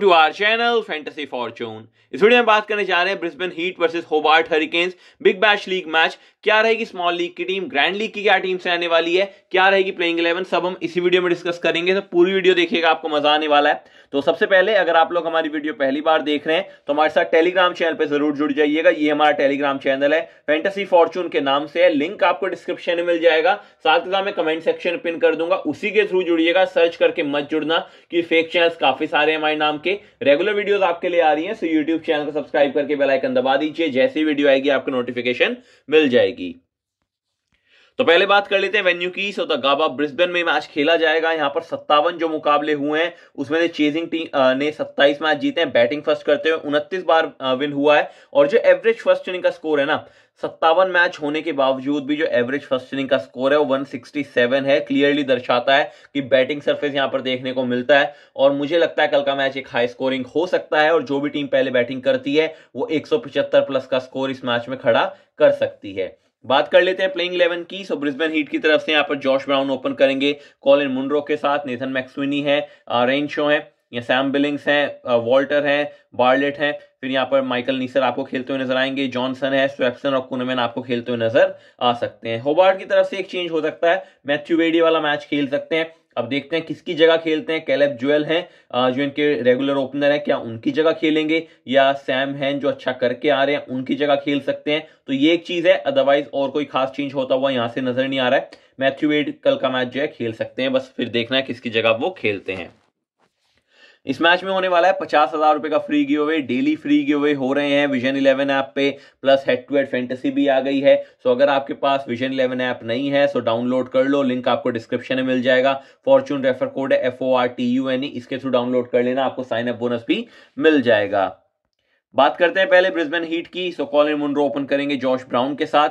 to our channel fantasy fortune इस वीडियो में बात करने जा रहे हैं Brisbane Heat versus Hobart Hurricanes Big Bash League match क्या रहेगी स्मॉल लीग की टीम ग्रैंड लीग की क्या टीम से आने वाली है क्या रहेगी प्लेइंग इलेवन सब हम इसी वीडियो में डिस्कस करेंगे तो पूरी वीडियो देखिएगा आपको मजा आने वाला है तो सबसे पहले अगर आप लोग हमारी वीडियो पहली बार देख रहे हैं तो हमारे साथ टेलीग्राम चैनल पर जरूर जुड़ जाइएगा ये हमारा टेलीग्राम चैनल है फेंटेसी फॉर्चून के नाम से है लिंक आपको डिस्क्रिप्शन में मिल जाएगा साथ ही साथ मैं कमेंट सेक्शन पिन कर दूंगा उसी के थ्रू जुड़िएगा सर्च करके मत जुड़ना कि फेक चैनल काफी सारे हमारे नाम के रेगुलर वीडियो आपके लिए आ रही है सो यूट्यूब चैनल को सब्सक्राइब करके बेलाइकन दबा दीजिए जैसी वीडियो आएगी आपको नोटिफिकेशन मिल जाएगी जाएगी तो पहले बात कर लेते हैं वेन्यू की सो द गाबा ब्रिस्बेन में मैच खेला जाएगा यहां पर सत्तावन जो मुकाबले हुए हैं उसमें से चेजिंग टीम ने 27 मैच जीते हैं बैटिंग फर्स्ट करते हुए उनतीस बार विन हुआ है और जो एवरेज फर्स्ट इनिंग का स्कोर है ना सत्तावन मैच होने के बावजूद भी जो एवरेज फर्स्ट इनिंग का स्कोर है वो 167 है क्लियरली दर्शाता है कि बैटिंग सरफेस यहां पर देखने को मिलता है और मुझे लगता है कल का मैच एक हाई स्कोरिंग हो सकता है और जो भी टीम पहले बैटिंग करती है वो 175 प्लस का स्कोर इस मैच में खड़ा कर सकती है बात कर लेते हैं प्लेइंग इलेवन की सो ब्रिस्बेन हीट की तरफ से यहाँ पर जॉश ब्राउन ओपन करेंगे कॉलिन मुंड्रो के साथ नेथन मैक्सविनी है रेन uh, शो है या सैम बिलिंग्स हैं वॉल्टर हैं बार्लेट हैं फिर यहाँ पर माइकल नीसर आपको खेलते हुए नजर आएंगे जॉनसन है स्वेप्सन और कुनमेन आपको खेलते हुए नजर आ सकते हैं होबार्ड की तरफ से एक चेंज हो सकता है मैथ्यू वेडी वाला मैच खेल सकते हैं अब देखते हैं किसकी जगह खेलते हैं कैलेब जुएल हैं जो इनके रेगुलर ओपनर हैं क्या उनकी जगह खेलेंगे या सैम हैं जो अच्छा करके आ रहे हैं उनकी जगह खेल सकते हैं तो ये एक चीज़ है अदरवाइज और कोई खास चेंज होता हुआ यहाँ से नजर नहीं आ रहा है मैथ्यू वेड कल का मैच जो है खेल सकते हैं बस फिर देखना है किसकी जगह वो खेलते हैं इस मैच में होने वाला है पचास हजार रुपए का free giveaway daily free giveaway हो रहे हैं विजन इलेवन ऐप पे plus head to head fantasy भी आ गई है सो अगर आपके पास विजन इलेवन ऐप नहीं है सो डाउनलोड कर लो लिंक आपको डिस्क्रिप्शन में मिल जाएगा फॉर्चून रेफर कोड है F O R T U N E इसके थ्रू डाउनलोड कर लेना आपको साइन अप बोनस भी मिल जाएगा बात करते हैं पहले ब्रिस्बेन हीट की सो कॉलिन मुंड्रो ओपन करेंगे जॉश ब्राउन के साथ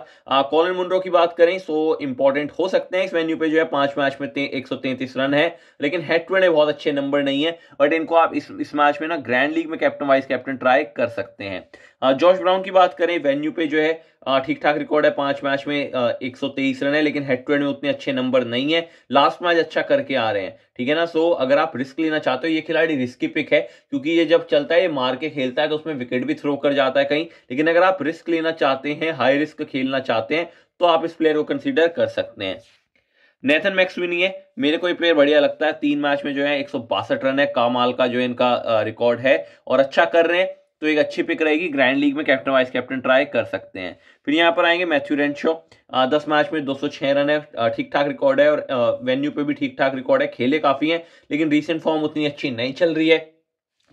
कॉलिन मुंड्रो की बात करें सो इंपॉर्टेंट हो सकते हैं इस वेन्यू पे जो है पांच मैच में एक सौ तैंतीस रन है लेकिन हेड टू हेड बहुत अच्छे नंबर नहीं है बट इनको आप इस इस मैच में ना ग्रैंड लीग में कैप्टन वाइस कैप्टन ट्राई कर सकते हैं जॉर्ज ब्राउन की बात करें वेन्यू पे जो है हाँ, ठीक ठाक रिकॉर्ड है पांच मैच में एक रन है लेकिन हेड टू हेड में उतने अच्छे नंबर नहीं है लास्ट मैच अच्छा करके आ रहे हैं ठीक है ना सो अगर आप रिस्क लेना चाहते हो ये खिलाड़ी रिस्की पिक है क्योंकि ये जब चलता है ये मार के खेलता है तो उसमें विकेट भी थ्रो कर जाता है कहीं लेकिन अगर आप रिस्क लेना चाहते हैं हाई रिस्क खेलना चाहते हैं तो आप इस प्लेयर को कंसिडर कर सकते हैं नेथन मैक्स भी नहीं है मेरे को ये प्लेयर बढ़िया लगता है तीन मैच में जो है एक रन है कामाल का जो है इनका रिकॉर्ड है और अच्छा कर रहे हैं तो एक अच्छी पिक रहेगी ग्रैंड लीग में कैप्टन वाइस कैप्टन ट्राई कर सकते हैं फिर यहाँ पर आएंगे मैथ्यू रेंशो दस मैच में 206 रन है ठीक ठाक रिकॉर्ड है और वेन्यू पे भी ठीक ठाक रिकॉर्ड है खेले काफ़ी हैं लेकिन रीसेंट फॉर्म उतनी अच्छी नहीं चल रही है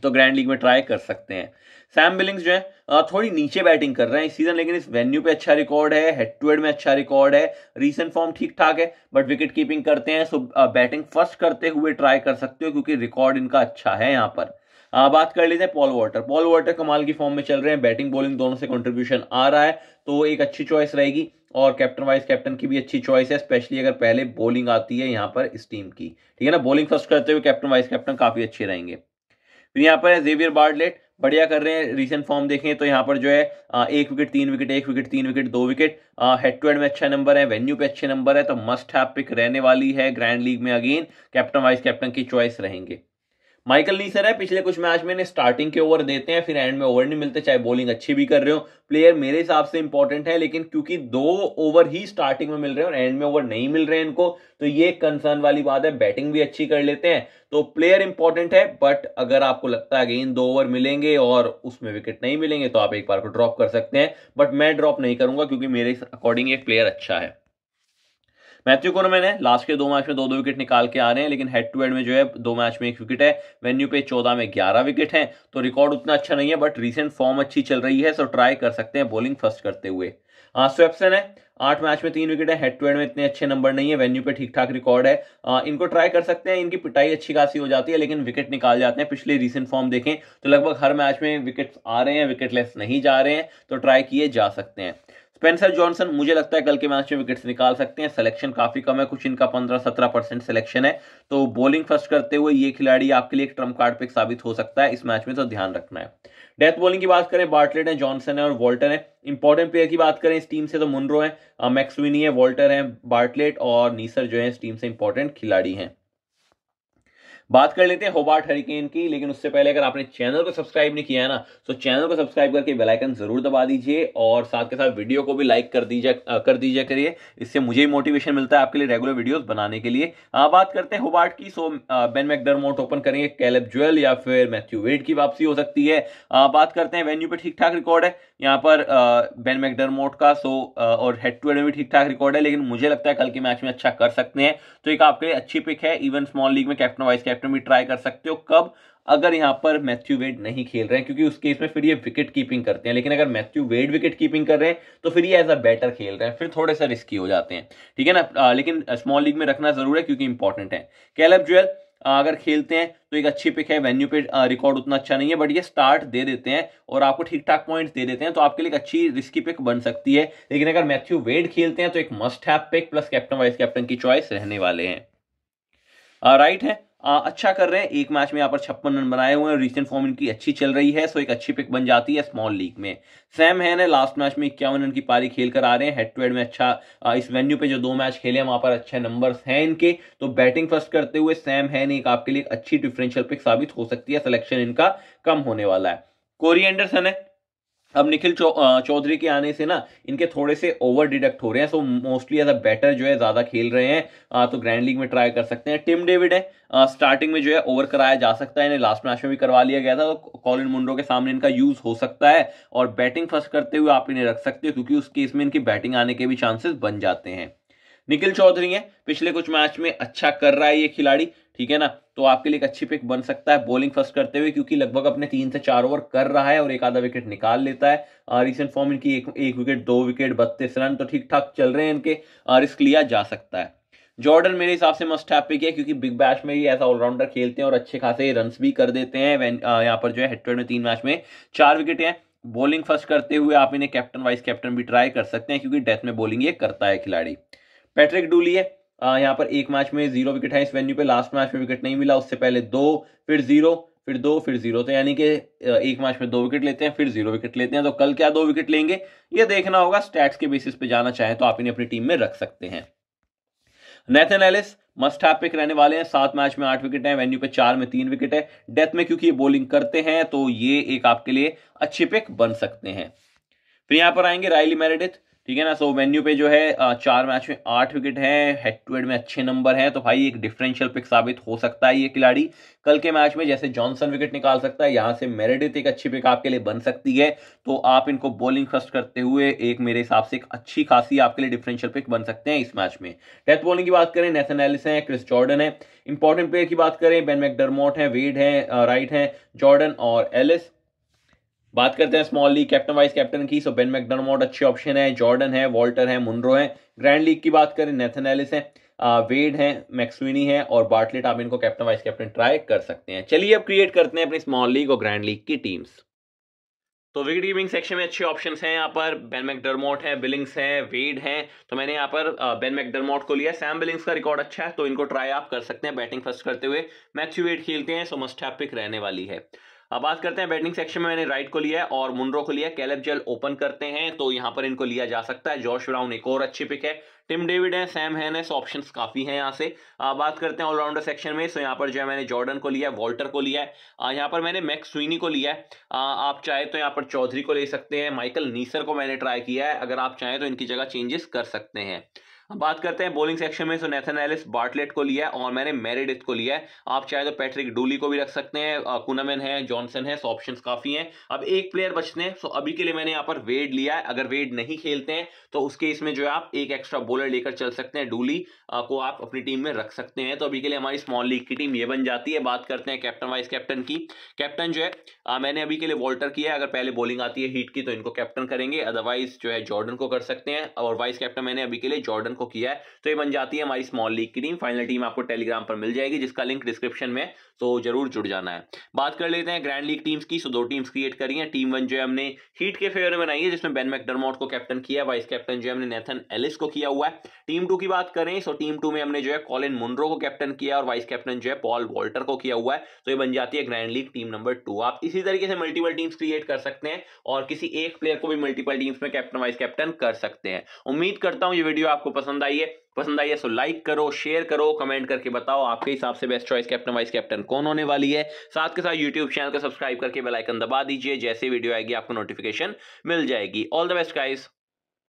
तो ग्रैंड लीग में ट्राई कर सकते हैं सैम बिलिंग्स जो है थोड़ी नीचे बैटिंग कर रहे हैं इस सीजन लेकिन इस वेन्यू पे अच्छा रिकॉर्ड है हेड टू हेड में अच्छा रिकॉर्ड है रीसेंट फॉर्म ठीक ठाक है बट विकेट कीपिंग करते हैं सो बैटिंग फर्स्ट करते हुए ट्राई कर सकते हो क्योंकि रिकॉर्ड इनका अच्छा है यहाँ पर आ, बात कर लेते हैं पॉल वॉटर पॉल वॉटर कमाल की फॉर्म में चल रहे हैं बैटिंग बॉलिंग दोनों से कंट्रीब्यूशन आ रहा है तो एक अच्छी चॉइस रहेगी और कैप्टन वाइस कैप्टन की भी अच्छी चॉइस है स्पेशली अगर पहले बॉलिंग आती है यहाँ पर इस टीम की ठीक है ना बॉलिंग फर्स्ट करते हुए कैप्टन वाइस कैप्टन काफी अच्छे रहेंगे फिर यहाँ पर है जेवियर बार्डलेट बढ़िया कर रहे हैं रिसेंट फॉर्म देखें तो यहाँ पर जो है एक विकेट तीन विकेट एक विकेट तीन विकेट दो विकेट हेड टू हेड में अच्छा नंबर है वेन्यू पे अच्छे नंबर है तो मस्ट हैव पिक रहने वाली है ग्रैंड लीग में अगेन कैप्टन वाइस कैप्टन की चॉइस रहेंगे माइकल नीसर है पिछले कुछ मैच में इन्हें स्टार्टिंग के ओवर देते हैं फिर एंड में ओवर नहीं मिलते चाहे बॉलिंग अच्छी भी कर रहे हो प्लेयर मेरे हिसाब से इंपॉर्टेंट है लेकिन क्योंकि दो ओवर ही स्टार्टिंग में मिल रहे हैं और एंड में ओवर नहीं मिल रहे हैं इनको तो ये कंसर्न वाली बात है बैटिंग भी अच्छी कर लेते हैं तो प्लेयर इंपॉर्टेंट है बट अगर आपको लगता है कि इन दो ओवर मिलेंगे और उसमें विकेट नहीं मिलेंगे तो आप एक बार को ड्रॉप कर सकते हैं बट मैं ड्रॉप नहीं करूंगा क्योंकि मेरे अकॉर्डिंग एक प्लेयर अच्छा है मैथ्यू को मैंने लास्ट के दो मैच में दो दो विकेट निकाल के आ रहे हैं लेकिन हेड टू हेड में जो है दो मैच में एक विकेट है वेन्यू पे चौदह में ग्यारह विकेट है तो रिकॉर्ड उतना अच्छा नहीं है बट रिसेंट फॉर्म अच्छी चल रही है सो ट्राई कर सकते हैं बॉलिंग फर्स्ट करते हुए स्वेप्सन तो है आठ मैच में तीन विकेट है हेड टू हेड में इतने अच्छे नंबर नहीं है वेन्यू पे ठीक ठाक रिकॉर्ड है आ, इनको ट्राई कर सकते हैं इनकी पिटाई अच्छी खासी हो जाती है लेकिन विकेट निकाल जाते हैं पिछले रीसेंट फॉर्म देखें तो लगभग हर मैच में विकेट आ रहे हैं विकेट लेस नहीं जा रहे हैं तो ट्राई किए जा सकते हैं स्पेंसर जॉनसन मुझे लगता है कल के मैच में विकेट्स निकाल सकते हैं सिलेक्शन काफी कम है कुछ इनका पंद्रह सत्रह परसेंट सिलेक्शन है तो बॉलिंग फर्स्ट करते हुए ये खिलाड़ी आपके लिए एक ट्रम्प कार्ड पिक साबित हो सकता है इस मैच में तो ध्यान रखना है डेथ बॉलिंग की बात करें बार्टलेट है जॉनसन है और वॉल्टर है इंपॉर्टेंट प्लेयर की बात करें इस टीम से तो मुनरो है मैक्सविनी है वॉल्टर है बार्टलेट और नीसर जो है इस टीम से इंपॉर्टेंट खिलाड़ी हैं बात कर लेते हैं होबार्ट हरिकेन की लेकिन उससे पहले अगर आपने चैनल को सब्सक्राइब नहीं किया है ना तो चैनल को सब्सक्राइब करके बेलाइकन जरूर दबा दीजिए और साथ के साथ वीडियो को भी लाइक कर दीजिए कर दीजिए करिए इससे मुझे ही मोटिवेशन मिलता है आपके लिए रेगुलर वीडियोज बनाने के लिए आप बात करते हैं होबार्ट की सो बेन मैकडर ओपन करेंगे कैलेब ज्वेल या फिर मैथ्यू वेड की वापसी हो सकती है आप बात करते हैं वेन्यू पे ठीक ठाक रिकॉर्ड है यहाँ पर बेन मैकडरमोट का सो और हेड टू हेड में भी ठीक ठाक रिकॉर्ड है लेकिन मुझे लगता है कल के मैच में अच्छा कर सकते हैं तो एक आपके लिए अच्छी पिक है इवन स्मॉल लीग में कैप्टन वाइस कैप्टन भी ट्राई कर सकते हो कब अगर यहाँ पर मैथ्यू वेड नहीं खेल रहे हैं क्योंकि उस केस में फिर ये विकेट कीपिंग करते हैं लेकिन अगर मैथ्यू वेड विकेट कीपिंग कर रहे हैं तो फिर ये एज अ बैटर खेल रहे हैं फिर थोड़े सा रिस्की हो जाते हैं ठीक है ना लेकिन स्मॉल लीग में रखना जरूर है क्योंकि इंपॉर्टेंट है कैलब ज्वेल अगर खेलते हैं तो एक अच्छी पिक है वेन्यू पे रिकॉर्ड उतना अच्छा नहीं है बट ये स्टार्ट दे देते हैं और आपको ठीक ठाक पॉइंट्स दे देते हैं तो आपके लिए एक अच्छी रिस्की पिक बन सकती है लेकिन अगर मैथ्यू वेड खेलते हैं तो एक must have pick plus captain vice captain की चॉइस रहने वाले हैं राइट है अच्छा कर रहे हैं एक मैच में यहाँ पर छप्पन रन बनाए हुए हैं रिसेंट फॉर्म इनकी अच्छी चल रही है सो एक अच्छी पिक बन जाती है स्मॉल लीग में सैम है ना लास्ट मैच में इक्यावन रन की पारी खेल कर आ रहे हैं हेड टू हेड में अच्छा इस वेन्यू पे जो दो मैच खेले हैं वहां पर अच्छे नंबर हैं इनके तो बैटिंग फर्स्ट करते हुए सैम है ना एक आपके लिए अच्छी डिफरेंशियल पिक साबित हो सकती है सिलेक्शन इनका कम होने वाला है कोरी एंडरसन है अब निखिल चौधरी के आने से ना इनके थोड़े से ओवर डिडक्ट हो रहे हैं so mostly as a batter जो है ज़्यादा खेल रहे हैं आ, तो ग्रैंड लीग में ट्राई कर सकते हैं टिम डेविड है आ, स्टार्टिंग में जो है ओवर कराया जा सकता है इन्हें लास्ट मैच में भी करवा लिया गया था तो कॉलिन मुंडो के सामने इनका यूज़ हो सकता है और बैटिंग फर्स्ट करते हुए आप इन्हें रख सकते हो क्योंकि उस केस में इनकी बैटिंग आने के भी चांसेस बन जाते हैं निखिल चौधरी है पिछले कुछ मैच में अच्छा कर रहा है ये खिलाड़ी ठीक है ना तो आपके लिए एक अच्छी पिक बन सकता है बॉलिंग फर्स्ट करते हुए क्योंकि लगभग अपने तीन से चार ओवर कर रहा है और एक आधा विकेट निकाल लेता है रिसेंट फॉर्म इनकी एक, एक विकेट दो विकेट बत्तीस रन तो ठीक ठाक चल रहे हैं इनके रिस्क लिया जा सकता है जॉर्डन मेरे हिसाब से मस्ट हैप पिक है क्योंकि बिग बैश में ही ऐसा ऑलराउंडर खेलते हैं और अच्छे खासे रन भी कर देते हैं यहाँ पर जो है हेटवेड में तीन मैच में चार विकेट हैं बॉलिंग फर्स्ट करते हुए आप इन्हें कैप्टन वाइस कैप्टन भी ट्राई कर सकते हैं क्योंकि डेथ में बॉलिंग ये करता है खिलाड़ी पैट्रिक डूली है यहाँ पर एक मैच में जीरो विकेट है इस वेन्यू पे लास्ट मैच में विकेट नहीं मिला उससे पहले दो फिर जीरो फिर दो फिर जीरो तो यानी कि एक मैच में दो विकेट लेते हैं फिर जीरो विकेट लेते हैं तो कल क्या दो विकेट लेंगे ये देखना होगा स्टैट्स के बेसिस पे जाना चाहें तो आप इन्हें अपनी टीम में रख सकते हैं Nathan Ellis must have pick रहने वाले हैं सात मैच में आठ विकेट हैं वेन्यू पे चार में तीन विकेट है डेथ में क्योंकि ये बॉलिंग करते हैं तो ये एक आपके लिए अच्छी पिक बन सकते हैं फिर यहां पर आएंगे रायली मेरेडिथ ठीक है ना सो वेन्यू पे जो है चार मैच में आठ विकेट हैं हेड टू हेड में अच्छे नंबर हैं तो भाई एक डिफरेंशियल पिक साबित हो सकता है ये खिलाड़ी कल के मैच में जैसे जॉनसन विकेट निकाल सकता है यहाँ से मेरेडिथ एक अच्छी पिक आपके लिए बन सकती है तो आप इनको बॉलिंग फर्स्ट करते हुए एक मेरे हिसाब से एक अच्छी खासी आपके लिए डिफरेंशियल पिक बन सकते हैं इस मैच में डेथ बॉलिंग की बात करें नेथन एलिस हैं क्रिस जॉर्डन है इंपॉर्टेंट प्लेयर की बात करें बेन मैकडरमोट है वेड है राइट है जॉर्डन और एलिस बात करते हैं small league captain vice captain की सो बेन मैकडोनमोट अच्छे ऑप्शन है जॉर्डन है वॉल्टर है मुनरो है ग्रैंड लीग की बात करें नेथन एलिस है वेड है मैक्सविनी है और बार्टलेट आप इनको कैप्टन वाइस कैप्टन ट्राई कर सकते हैं चलिए अब क्रिएट करते हैं अपनी स्मॉल लीग और ग्रैंड लीग की टीम्स तो विकेट कीपिंग सेक्शन में अच्छे ऑप्शन हैं यहाँ पर बेन मैकडरमोट है बिलिंग्स है वेड है तो मैंने यहाँ पर बेन मैकडरमोट को लिया सैम बिलिंग्स का रिकॉर्ड अच्छा है तो इनको ट्राई आप कर सकते हैं बैटिंग फर्स्ट करते हुए मैथ्यू वेड खेलते हैं सो मस्ट हैव पिक रहने वाली है अब बात करते हैं बैटिंग सेक्शन में मैंने राइट को लिया है और मुंड्रो को लिया कैलेब जेल ओपन करते हैं तो यहां पर इनको लिया जा सकता है जॉर्श ब्राउन एक और अच्छी पिक है टिम डेविड है सैम सो ऑप्शन काफी हैं यहाँ से आ, बात करते हैं ऑलराउंडर सेक्शन में सो यहाँ पर जो है मैंने जॉर्डन को लिया है वॉल्टर को लिया है यहाँ पर मैंने मैक्स स्वीनी को लिया है आ, आप चाहे तो यहाँ पर चौधरी को ले सकते हैं माइकल नीसर को मैंने ट्राई किया है अगर आप चाहें तो इनकी जगह चेंजेस कर सकते हैं अब बात करते हैं बॉलिंग सेक्शन में तो नेथन एलिस बार्टलेट को लिया है और मैंने मेरेडिथ को लिया है आप चाहे तो पैट्रिक डूली को भी रख सकते हैं कूनामेन है जॉनसन है सो ऑप्शन काफ़ी हैं अब एक प्लेयर बचते हैं सो अभी के लिए मैंने यहाँ पर वेड लिया है अगर वेड नहीं खेलते हैं तो उसके इसमें जो है आप एक एक्स्ट्रा बॉलर लेकर चल सकते हैं डूली को आप अपनी टीम में रख सकते हैं तो अभी के लिए हमारी स्मॉल लीग की टीम ये बन जाती है बात करते हैं कैप्टन वाइस कैप्टन की कैप्टन जो है मैंने अभी के लिए वॉल्टर किया है अगर पहले बॉलिंग आती है हीट की तो इनको कैप्टन करेंगे अदरवाइज जो है जॉर्डन को कर सकते हैं और वाइस कैप्टन मैंने अभी के लिए जॉर्डन को किया है तो ये बन जाती है हमारी स्मॉल लीग की टीम फाइनल टीम आपको टेलीग्राम पर मिल जाएगी जिसका लिंक डिस्क्रिप्शन में तो जरूर जुड़ जाना है बात कर लेते हैं ग्रैंड लीग टीम्स की सो दो टीम्स क्रिएट करी हैं टीम वन जो है हमने हीट के फेवर में बनाई है जिसमें बेन मैकडरमोट को कैप्टन किया वाइस कैप्टन जो है हमने नेथन एलिस को किया हुआ है टीम टू की बात करें सो टीम टू में हमने जो है कॉलिन मुंड्रो को कैप्टन किया और वाइस कैप्टन जो है पॉल वॉल्टर को किया हुआ है तो ये बन जाती है grand league team number two आप इसी तरीके से मल्टीपल टीम्स क्रिएट कर सकते हैं और किसी एक प्लेयर को भी मल्टीपल टीम्स में कैप्टन वाइस कैप्टन कर सकते हैं उम्मीद करता हूँ ये वीडियो आपको पसंद पसंद आई है पसंद आई है सो लाइक करो शेयर करो कमेंट करके बताओ आपके हिसाब से best choice captain vice captain कौन होने वाली है साथ के साथ यूट्यूब चैनल को सब्सक्राइब करके बेलाइकन दबा दीजिए जैसे वीडियो आएगी आपको नोटिफिकेशन मिल जाएगी ऑल द बेस्ट गाइज़